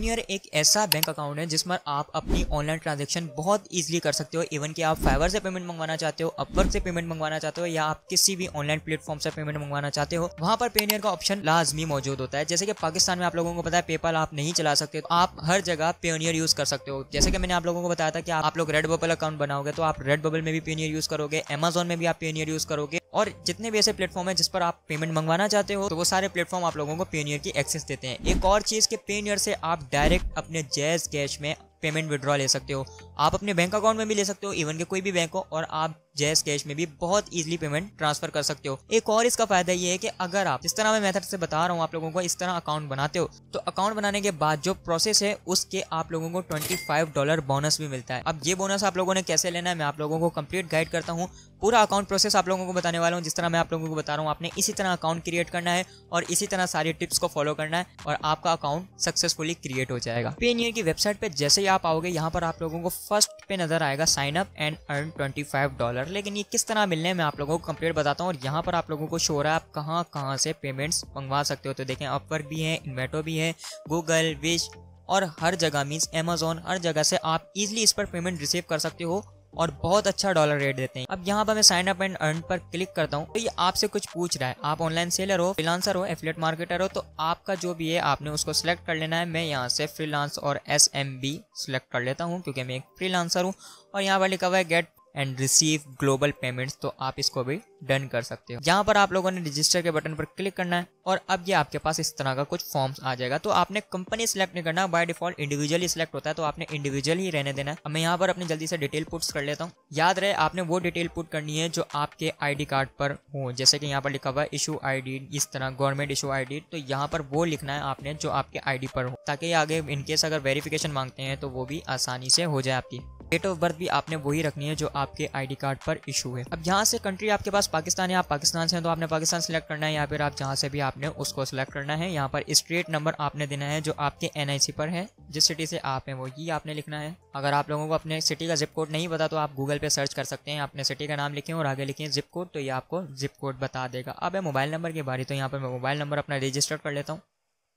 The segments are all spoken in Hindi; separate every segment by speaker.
Speaker 1: पेनियर एक ऐसा बैंक अकाउंट है जिसमें आप अपनी ऑनलाइन ट्रांजेक्शन बहुत ईजिली कर सकते हो इवन कि आप फाइवर से पेमेंट मंगवाना चाहते हो अपवर्क से पेमेंट मंगवाना चाहते हो या आप किसी भी ऑनलाइन प्लेटफॉर्म से पेमेंट मंगवाना चाहते हो वहां पर पेनियर का ऑप्शन लाजमी मौजूद होता है जैसे कि पाकिस्तान में आप लोगों को पता है पेपाल आप नहीं चला सकते तो आप हर जगह पेनियर यूज कर सकते हो जैसे कि मैंने आप लोगों को बताया था कि आप लोग रेड बबल अकाउंट बनाओगे तो आप रेड बबल में भी पेनियर यूज करोगे अमेजोन में भी आप पेनियर यूज करोगे और जितने भी ऐसे प्लेटफॉर्म है जिस पर आप पेमेंट मंगवाना चाहते हो तो वो सारे प्लेटफॉर्म आप लोगों को पेनियर की एक्सेस देते हैं एक और चीज़ के पेनियर से आप डायरेक्ट अपने जैज कैश में पेमेंट विड्रॉ ले सकते हो आप अपने बैंक अकाउंट में भी ले सकते हो इवन के कोई भी बैंक हो और आप जेस कैश में भी बहुत इजिली पेमेंट ट्रांसफर कर सकते हो एक और इसका फायदा ये है कि अगर आप जिस तरह मैं मेथड से बता रहा हूँ आप लोगों को इस तरह अकाउंट बनाते हो तो अकाउंट बनाने के बाद जो प्रोसेस है उसके आप लोगों को ट्वेंटी फाइव डॉलर बोनस भी मिलता है अब ये बोनस आप लोगों ने कैसे लेना है मैं आप लोगों को कम्प्लीट गाइड करता हूँ पूरा अकाउंट प्रोसेस आप लोगों को बताने वाला हूँ जिस तरह मैं आप लोगों को बता रहा हूँ आपने इसी तरह अकाउंट क्रिएट करना है और इसी तरह सारी टिप्स को फॉलो करना है और आपका अकाउंट सक्सेसफुली क्रिएट हो जाएगा पेनियर की वेबसाइट पे जैसे ही आप आओगे यहाँ पर आप लोगों को फर्स्ट पे नजर आएगा sign up and earn twenty five dollar लेकिन ये किस तरह मिलने मैं आप लोगों को कंप्लीट बताता हूँ और यहाँ पर आप लोगों को शो रहा है आप कहाँ कहाँ से पेमेंट्स मंगवा सकते हो तो देखें अपवर्क भी है इन्वेटो भी है गूगल विश और हर जगह मीन्स अमेजोन हर जगह से आप इजिली इस पर पेमेंट रिसीव कर सकते हो और बहुत अच्छा डॉलर रेट देते हैं अब यहाँ पर मैं साइन अप एंड अर्न पर क्लिक करता हूँ तो ये आपसे कुछ पूछ रहा है आप ऑनलाइन सेलर हो फ्रीलांसर हो एफिलेट मार्केटर हो तो आपका जो भी है आपने उसको सिलेक्ट कर लेना है मैं यहाँ से फ्रीलांस और एस एम बी सिलेक्ट कर लेता हूँ क्योंकि मैं एक फ्रीलांसर हूँ और यहाँ पर लिखा हुआ है get and receive global payments तो आप इसको भी डन कर सकते हो यहाँ पर आप लोगों ने रजिस्टर के बटन पर क्लिक करना है और अब ये आपके पास इस तरह का कुछ फॉर्म्स आ जाएगा तो आपने कंपनी सिलेक्ट नहीं करना बाय डिफॉल्ट इंडिविजुअली सिलेक्ट होता है तो आपने इंडिविजुअल ही रहने देना है मैं यहाँ पर अपनी जल्दी से डिटेल पुट्स कर लेता हूँ याद रहे आपने वो डिटेल पुट करनी है जो आपके आई कार्ड पर हो जैसे कि यहाँ पर लिखा हुआ है इशू आई इस तरह गवर्नमेंट इशू आई तो यहाँ पर वो लिखना है आपने जो आपके आई पर हो ताकि आगे इनकेस अगर वेरिफिकेशन मांगते हैं तो वो भी आसानी से हो जाए आपकी डेट ऑफ बर्थ भी आपने वही रखनी है जो आपके आईडी कार्ड पर इशू है अब यहाँ से कंट्री आपके पास पाकिस्तान है आप पाकिस्तान से हैं तो आपने पाकिस्तान सेलेक्ट करना है या फिर आप जहाँ से भी आपने उसको सिलेक्ट करना है यहाँ पर स्ट्रेट नंबर आपने देना है जो आपके एन पर है जिस सिटी से आप हैं वो ये आपने लिखना है अगर आप लोगों को अपने सिटी का जिप कोड नहीं पता तो आप गूगल पे सर्च कर सकते हैं अपने सिटी का नाम लिखें और आगे लिखें जिप कोड तो ये आपको जिप कोड बता देगा अब है मोबाइल नंबर की बारी तो यहाँ पर मैं मोबाइल नंबर अपना रजिस्टर कर लेता हूँ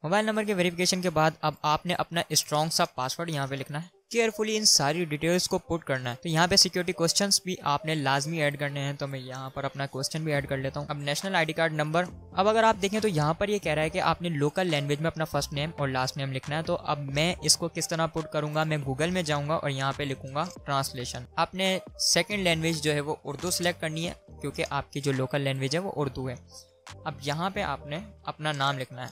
Speaker 1: मोबाइल नंबर के वेरिफिकेशन के बाद अब आपने अपना स्ट्रॉन्ग सा पासवर्ड यहाँ पे लिखना है केयरफुली इन सारी डिटेल्स को पुट करना है तो यहाँ पे सिक्योरिटी क्वेश्चन भी आपने लाजमी ऐड करने हैं तो मैं यहाँ पर अपना क्वेश्चन भी एड कर लेता हूँ अब नेशनल डी कार्ड नंबर अब अगर आप देखें तो यहाँ पर ये कह रहा है कि आपने लोकल लैंग्वेज में अपना फर्स्ट नेम और लास्ट नेम लिखना है तो अब मैं इसको किस तरह पुट करूंगा मैं गूगल में जाऊंगा और यहाँ पे लिखूंगा ट्रांसलेशन आपने सेकेंड लैंग्वेज जो है वो उर्दू सेलेक्ट करनी है क्योंकि आपकी जो लोकल लैंग्वेज है वो उर्दू है अब यहाँ पे आपने अपना नाम लिखना है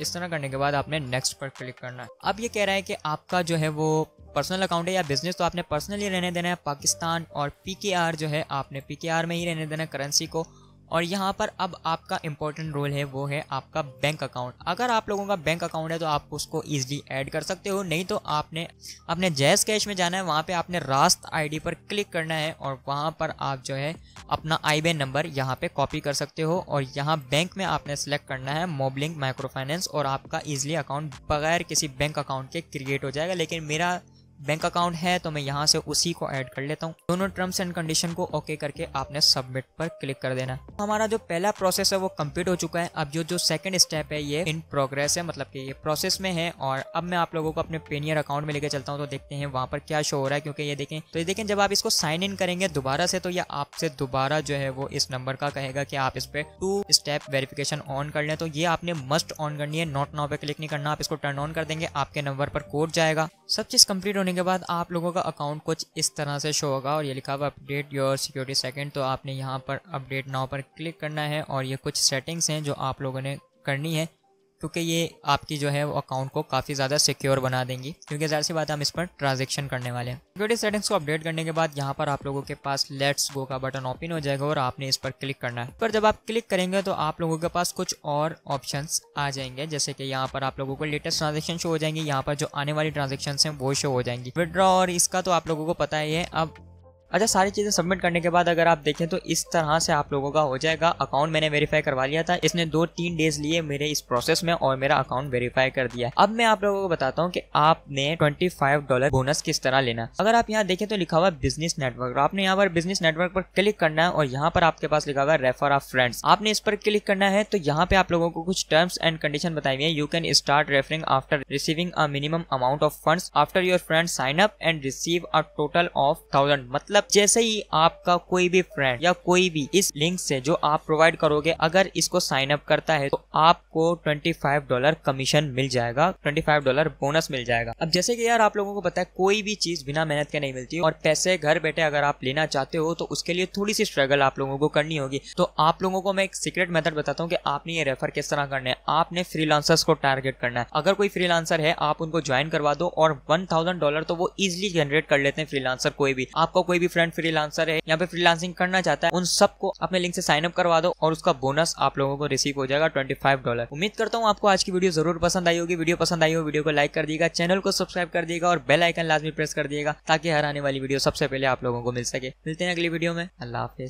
Speaker 1: इस तरह करने के बाद आपने नेक्स्ट पर क्लिक करना है अब ये कह रहा है कि आपका जो है वो पर्सनल अकाउंट है या बिजनेस तो आपने पर्सनली रहने देना है पाकिस्तान और पीकेआर जो है आपने पीकेआर में ही रहने देना है करेंसी को और यहाँ पर अब आपका इम्पोर्टेंट रोल है वो है आपका बैंक अकाउंट अगर आप लोगों का बैंक अकाउंट है तो आप उसको ईजिली ऐड कर सकते हो नहीं तो आपने अपने जैस कैश में जाना है वहाँ पे आपने रास्त आईडी पर क्लिक करना है और वहाँ पर आप जो है अपना आई नंबर यहाँ पे कॉपी कर सकते हो और यहाँ बैंक में आपने सेलेक्ट करना है मोबलिंग माइक्रो फाइनेंस और आपका ईजिली अकाउंट बगैर किसी बैंक अकाउंट के क्रिएट हो जाएगा लेकिन मेरा बैंक अकाउंट है तो मैं यहाँ से उसी को ऐड कर लेता हूँ दोनों टर्म्स एंड कंडीशन को ओके करके आपने सबमिट पर क्लिक कर देना हमारा जो पहला प्रोसेस है वो कम्प्लीट हो चुका है अब जो जो सेकंड स्टेप है ये इन प्रोग्रेस है मतलब कि ये प्रोसेस में है और अब मैं आप लोगों को अपने पेनियर अकाउंट में लेकर चलता हूँ तो देखते हैं वहाँ पर क्या शो हो रहा है क्योंकि ये देखें तो ये देखें जब आप इसको साइन इन करेंगे दोबारा से तो ये आपसे दोबारा जो है वो इस नंबर का कहेगा कि आप इस पर टू स्टेप वेरिफिकेशन ऑन कर लें तो ये आपने मस्ट ऑन करनी है नॉट नाउ पे क्लिक नहीं करना आप इसको टर्न ऑन कर देंगे आपके नंबर पर कोड जाएगा सब चीज़ कम्प्लीट होने होने के बाद आप लोगों का अकाउंट कुछ इस तरह से शो होगा और ये लिखा हुआ अपडेट योर सिक्योरिटी सेकंड तो आपने यहाँ पर अपडेट नाउ पर क्लिक करना है और ये कुछ सेटिंग्स हैं जो आप लोगों ने करनी है क्योंकि ये आपकी जो है वो अकाउंट को काफ़ी ज़्यादा सिक्योर बना देंगी क्योंकि ज्यादा सी बात हम इस पर ट्रांजेक्शन करने वाले हैं सिक्योरिटी सेटिंग्स को अपडेट करने के बाद यहाँ पर आप लोगों के पास लेट्स गो का बटन ओपन हो जाएगा और आपने इस पर क्लिक करना है पर जब आप क्लिक करेंगे तो आप लोगों के पास कुछ और ऑप्शन आ जाएंगे जैसे कि यहाँ पर आप लोगों को लेटेस्ट ट्रांजेक्शन शो हो जाएंगे यहाँ पर जो आने वाली ट्रांजेक्शन है वो शो हो जाएंगी विड्रॉ और इसका तो आप लोगों को पता ही है अब अच्छा सारी चीज़ें सबमिट करने के बाद अगर आप देखें तो इस तरह से आप लोगों का हो जाएगा अकाउंट मैंने वेरीफाई करवा लिया था इसने दो तीन डेज लिए मेरे इस प्रोसेस में और मेरा अकाउंट वेरीफाई कर दिया अब मैं आप लोगों को बताता हूँ कि आपने ट्वेंटी फाइव डॉलर बोनस किस तरह लेना अगर आप यहाँ देखें तो लिखा हुआ बिजनेस नेटवर्क तो आपने यहाँ पर बिजनेस नेटवर्क पर क्लिक करना है और यहाँ पर आपके पास लिखा हुआ रेफर ऑफ फ्रेंड्स आपने इस पर क्लिक करना है तो यहाँ पे आप लोगों को कुछ टर्म्स एंड कंडीशन बताई हुई है you can start referring after receiving a minimum amount of fund after your friend sign up and receive a total of thousand मतलब मतलब जैसे ही आपका कोई भी फ्रेंड या कोई भी इस लिंक से जो आप प्रोवाइड करोगे अगर इसको साइन अप करता है तो आपको ट्वेंटी फाइव डॉलर कमीशन मिल जाएगा ट्वेंटी फाइव डॉलर बोनस मिल जाएगा अब जैसे कि यार आप लोगों को पता है कोई भी चीज बिना मेहनत के नहीं मिलती और पैसे घर बैठे अगर आप लेना चाहते हो तो उसके लिए थोड़ी सी स्ट्रगल आप लोगों को करनी होगी तो आप लोगों को मैं एक सीक्रेट मेथड बताता हूँ कि आपने ये रेफर किस तरह करना है आपने फ्री को टारगेट करना है अगर कोई फ्री है आप उनको ज्वाइन करवा दो और वन थाउजेंड डॉलर तो वो इजिली जनरेट कर लेते हैं फ्री कोई भी आपका कोई भी फ्री फ्रीलांसर है यहाँ पे फ्रीलांसिंग करना चाहता है उन सबको अपने लिंक से साइन अप करवा दो और उसका बोनस आप लोगों को रिसीव हो जाएगा ट्वेंटी फाइव डॉलर उम्मीद करता हूँ आपको आज की वीडियो जरूर पसंद आई होगी वीडियो पसंद आई हो वीडियो को लाइक कर दिएगा चैनल को सब्सक्राइब कर दिएगा और बेल आइकन लाजमी प्रेस कर दिएगा ताकि हर आने वाली वीडियो सबसे पहले आप लोगों को मिल सके मिलते हैं अगली वीडियो में अल्लाह हाफिज